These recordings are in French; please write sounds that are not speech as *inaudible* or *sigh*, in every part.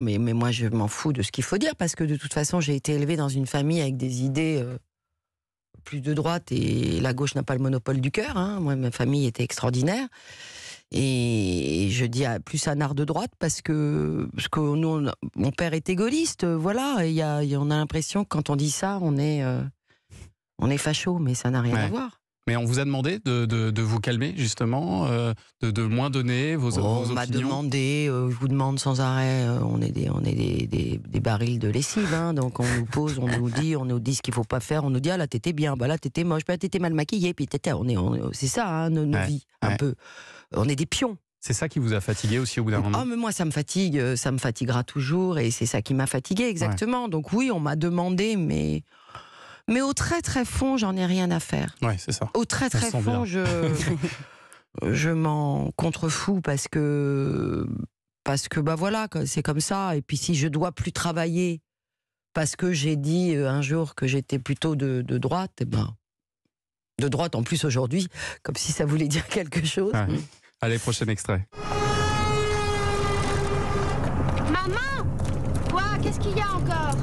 Mais, moi, je m'en fous de ce qu'il faut dire, parce que de toute façon, j'ai été élevée dans une famille avec des idées euh, plus de droite, et la gauche n'a pas le monopole du cœur. Hein. Moi, ma famille était extraordinaire. Et je dis plus un art de droite parce que, parce que mon père était gaulliste, euh, voilà. Et y on a l'impression que quand on dit ça, on est, euh, on est facho, mais ça n'a rien à voir. Mais on vous a demandé de, de, vous calmer, justement, euh, de, moins donner vos, oh, On m'a demandé, euh, je vous demande sans arrêt, euh, on est des, on est des, des, des barils de lessive, hein, donc on nous pose, on nous dit, on nous dit ce qu'il faut pas faire, on nous dit, ah là, t'étais bien, bah là, t'étais moche, bah t'étais mal maquillée, puis t'étais, on est, c'est ça, hein, nos, vies, un peu. On est des pions. C'est ça qui vous a fatigué aussi au bout d'un moment. Oh, mais moi ça me fatigue, ça me fatiguera toujours et c'est ça qui m'a fatigué exactement. Donc oui, on m'a demandé mais mais au très très fond, j'en ai rien à faire. Oui, c'est ça. Au très très fond, je, *laughs* je m'en contrefous parce que, parce que bah voilà, c'est comme ça. Et puis si je dois plus travailler parce que j'ai dit euh, un jour que j'étais plutôt de, de droite, eh ben, de droite en plus aujourd'hui, comme si ça voulait dire quelque chose. Allez, prochain extrait. Maman Quoi Qu'est-ce qu'il y a encore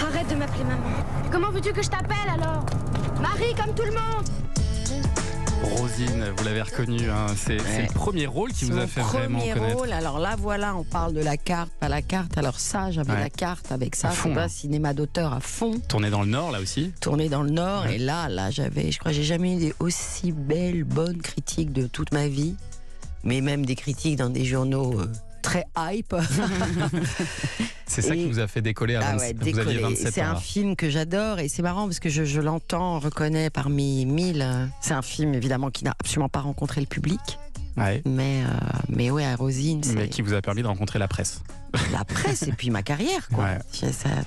Arrête de m'appeler maman. Comment veux-tu que je t'appelle alors Marie comme tout le monde Rosine, vous l'avez reconnu, hein. c'est le premier rôle qui vous a fait vraiment connaître. Premier rôle, alors là voilà, on parle de la carte, pas la carte. Alors ça, j'avais la carte avec ça, je cinéma d'auteur à fond. Tourné dans le Nord là aussi. Tourné dans le Nord et là, là j'avais, je crois, j'ai jamais eu des aussi belles, bonnes critiques de toute ma vie, mais même des critiques dans des journaux euh, très hype. *laughs* *laughs* C'est ça qui vous a fait décoller à ah C'est un film que j'adore et c'est marrant parce que je, je l'entends, reconnais parmi mille. C'est un film évidemment qui n'a absolument pas rencontré le public. Mais, euh, mais ouais, à Rosine. Mais qui vous a permis de rencontrer la presse. La presse et puis ma carrière, quoi.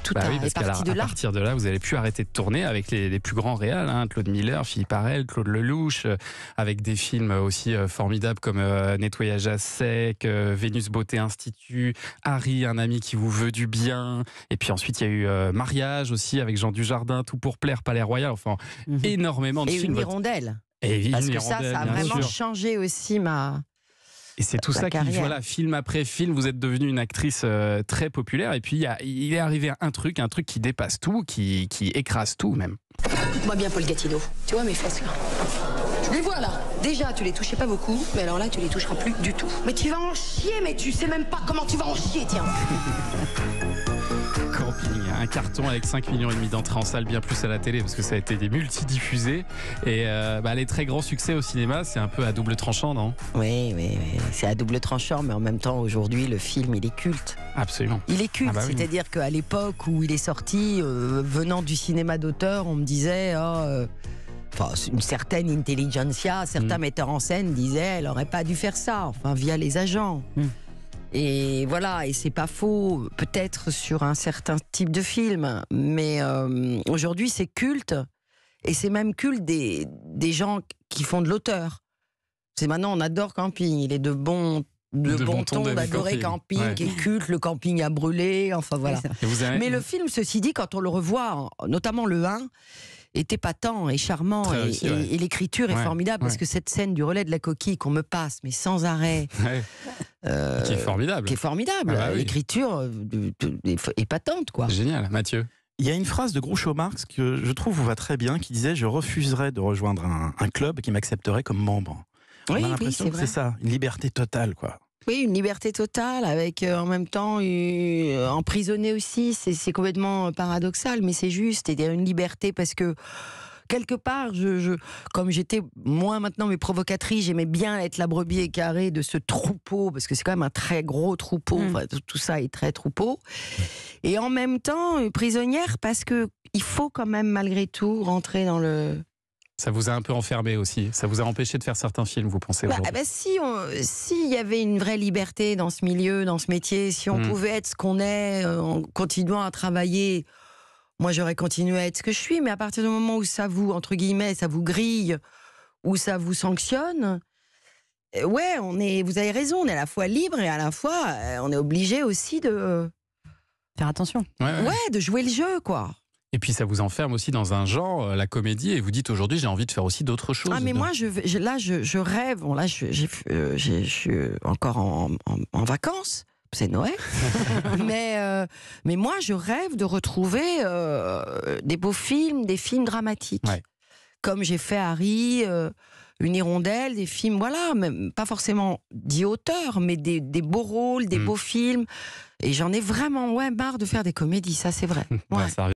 tout bah est parti de là. À partir de là, vous avez pu arrêter de tourner avec les, plus grands réals, hein, Claude Miller, Philippe Arel, Claude Lelouch, euh, avec des films aussi euh, formidables comme Nettoyage à sec, Vénus Beauté Institut, Harry, un ami qui vous veut du bien. Et puis ensuite, il y a eu Mariage aussi avec Jean Dujardin, Tout pour plaire, Palais Royal. Enfin, mhm. énormément de films. Et une hirondelle. Et Parce que ça, ça a vraiment changé aussi ma. Et c'est tout ça qui, voilà, film après film, vous êtes devenue une actrice euh, très populaire. Et puis, il est arrivé un truc, un truc qui dépasse tout, qui, qui écrase tout même. Écoute-moi bien, Paul Gatineau. Tu vois mes fesses là Je les vois là. Déjà, tu les touchais pas beaucoup, mais alors là, tu les toucheras plus du tout. Mais tu vas en chier, mais tu sais même pas comment tu vas en chier, tiens. *laughs* a un carton avec 5 millions et demi d'entrées en salle, bien plus à la télé parce que ça a été des multidiffusés et euh, bah, les très grands succès au cinéma, c'est un peu à double tranchant, non Oui, c'est à double tranchant, mais en même temps aujourd'hui le film il est culte. Absolument. Il est culte, ah bah c'est-à-dire qu'à l'époque où il est sorti, euh, venant du cinéma d'auteur, on me disait. Oh, euh, enfin, une certaine intelligentsia, certains mm. metteurs en scène disaient elle n'aurait pas dû faire ça, enfin via les agents. Mm. Et voilà, et c'est pas faux, peut-être sur un certain type de film, mais euh, aujourd'hui c'est culte, et c'est même culte des, des gens qui font de l'auteur. C'est maintenant on adore camping, il est de bon de bon, ton d'adorer camping, camping et culte, le camping à brûlé, enfin voilà. Mais le film, ceci dit, quand on le revoit, notamment le 1, est épatant et charmant et, l'écriture est formidable parce que cette scène du relais de la coquille qu'on me passe mais sans arrêt euh, qui est formidable. Qui est formidable. quoi. Génial, Mathieu. Il y a une phrase de Groucho Marx que je trouve vous va très bien, qui disait Je refuserais de rejoindre un, club qui m'accepterait comme membre. On oui, a l'impression c'est ça, une liberté totale, quoi. Oui, une liberté totale, avec euh, en même temps euh, emprisonné aussi. C'est complètement paradoxal, mais c'est juste. C'est-à-dire une liberté parce que quelque part, je, comme j'étais moins maintenant mais provocatrice, j'aimais bien être la brebis écarrée de ce troupeau, parce que c'est quand même un très gros troupeau, mm. tout ça est très troupeau. Et en même temps, prisonnière, parce que faut quand même malgré tout rentrer dans le... Ça vous a un peu enfermé aussi Ça vous a empêché de faire certains films, vous pensez bah, bah, Si il y avait une vraie liberté dans ce milieu, dans ce métier, si on mm. pouvait être ce qu'on est euh, en continuant à travailler moi j'aurais continué à être ce que je suis, mais à partir du moment où ça vous, entre guillemets, ça vous grille, où ça vous sanctionne, euh, ouais, on est, vous avez raison, on est à la fois libre et à la fois, euh, on est obligé aussi de faire attention. Ouais, de jouer le jeu, quoi. Et puis ça vous enferme aussi dans un genre, euh, la comédie, et vous dites aujourd'hui j'ai envie de faire aussi d'autres choses. Ah mais moi je, là je, rêve, bon là je, suis encore en vacances, c'est Noël. *laughs* mais, euh, mais moi, je rêve de retrouver euh, des beaux films, des films dramatiques. Comme j'ai fait Harry, euh, Une hirondelle, des films, voilà, même, pas forcément dits auteurs, mais des, beaux rôles, des mm. beaux films. Et j'en ai vraiment ouais, marre de faire des comédies, ça c'est vrai. *laughs*